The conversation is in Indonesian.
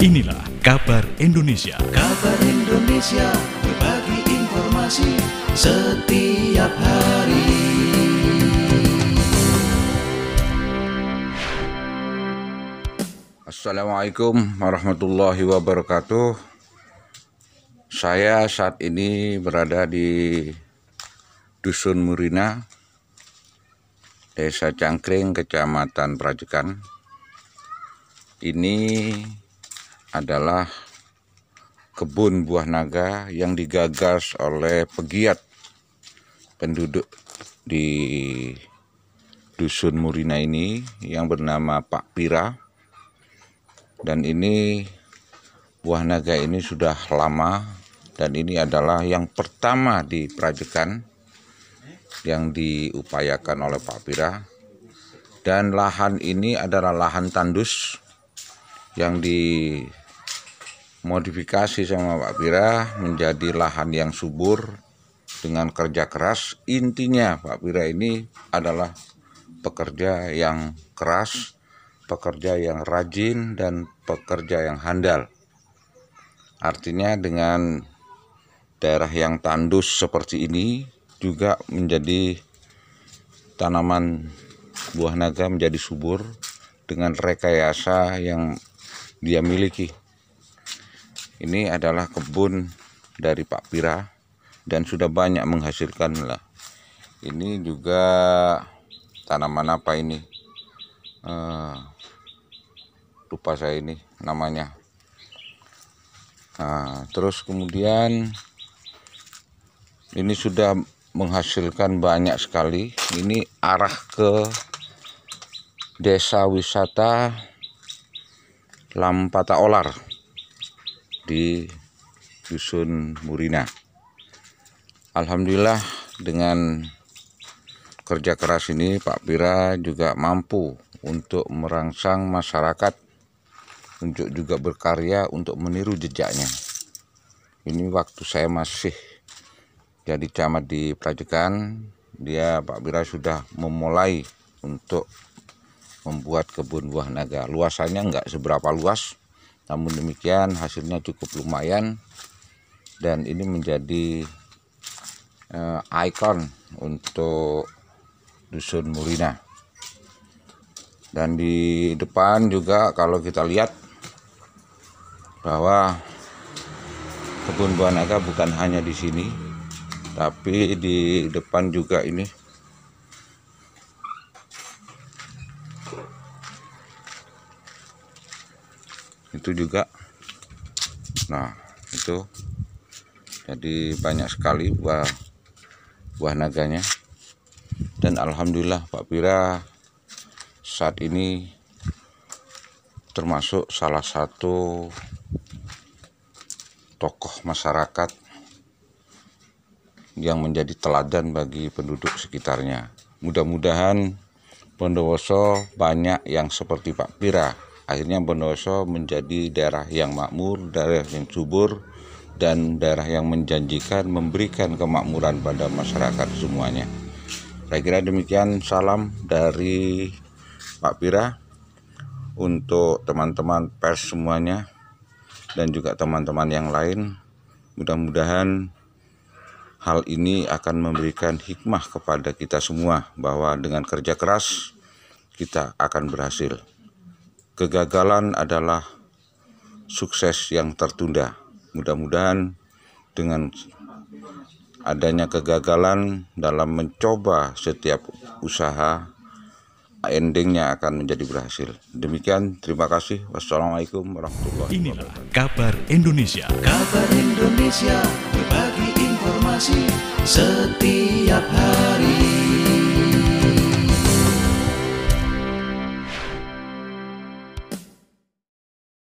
Inilah kabar Indonesia. Kabar Indonesia berbagi informasi setiap hari. Assalamualaikum warahmatullahi wabarakatuh. Saya saat ini berada di Dusun Murina, Desa Cangkring, Kecamatan Prajekan. Ini adalah kebun buah naga yang digagas oleh pegiat penduduk di dusun Murina ini yang bernama Pak Pira dan ini buah naga ini sudah lama dan ini adalah yang pertama di Prajekan yang diupayakan oleh Pak Pira dan lahan ini adalah lahan tandus yang di modifikasi sama Pak Pira menjadi lahan yang subur dengan kerja keras. Intinya Pak Pira ini adalah pekerja yang keras, pekerja yang rajin dan pekerja yang handal. Artinya dengan daerah yang tandus seperti ini juga menjadi tanaman buah naga menjadi subur dengan rekayasa yang dia miliki ini adalah kebun dari Pak Pira dan sudah banyak menghasilkan lah ini juga tanaman apa ini eh, lupa saya ini namanya nah, terus kemudian ini sudah menghasilkan banyak sekali ini arah ke desa wisata Lampata Olar di Dusun Murina. Alhamdulillah dengan kerja keras ini Pak Pira juga mampu untuk merangsang masyarakat untuk juga berkarya untuk meniru jejaknya. Ini waktu saya masih jadi camat di Prajekan, dia Pak Pira sudah memulai untuk membuat kebun buah naga. Luasannya nggak seberapa luas, namun demikian hasilnya cukup lumayan dan ini menjadi eh, ikon untuk dusun Murina dan di depan juga kalau kita lihat bahwa kebun buah naga bukan hanya di sini tapi di depan juga ini itu juga nah itu jadi banyak sekali buah buah naganya dan alhamdulillah Pak Pira saat ini termasuk salah satu tokoh masyarakat yang menjadi teladan bagi penduduk sekitarnya. Mudah-mudahan Bondowoso banyak yang seperti Pak Pira akhirnya Bondowoso menjadi daerah yang makmur, daerah yang subur, dan daerah yang menjanjikan memberikan kemakmuran pada masyarakat semuanya. Saya kira demikian salam dari Pak Pira untuk teman-teman pers semuanya dan juga teman-teman yang lain. Mudah-mudahan hal ini akan memberikan hikmah kepada kita semua bahwa dengan kerja keras kita akan berhasil. Kegagalan adalah sukses yang tertunda. Mudah-mudahan dengan adanya kegagalan dalam mencoba setiap usaha endingnya akan menjadi berhasil. Demikian, terima kasih. Wassalamualaikum warahmatullahi wabarakatuh. Inilah kabar Indonesia. Kabar Indonesia berbagi informasi setiap hari.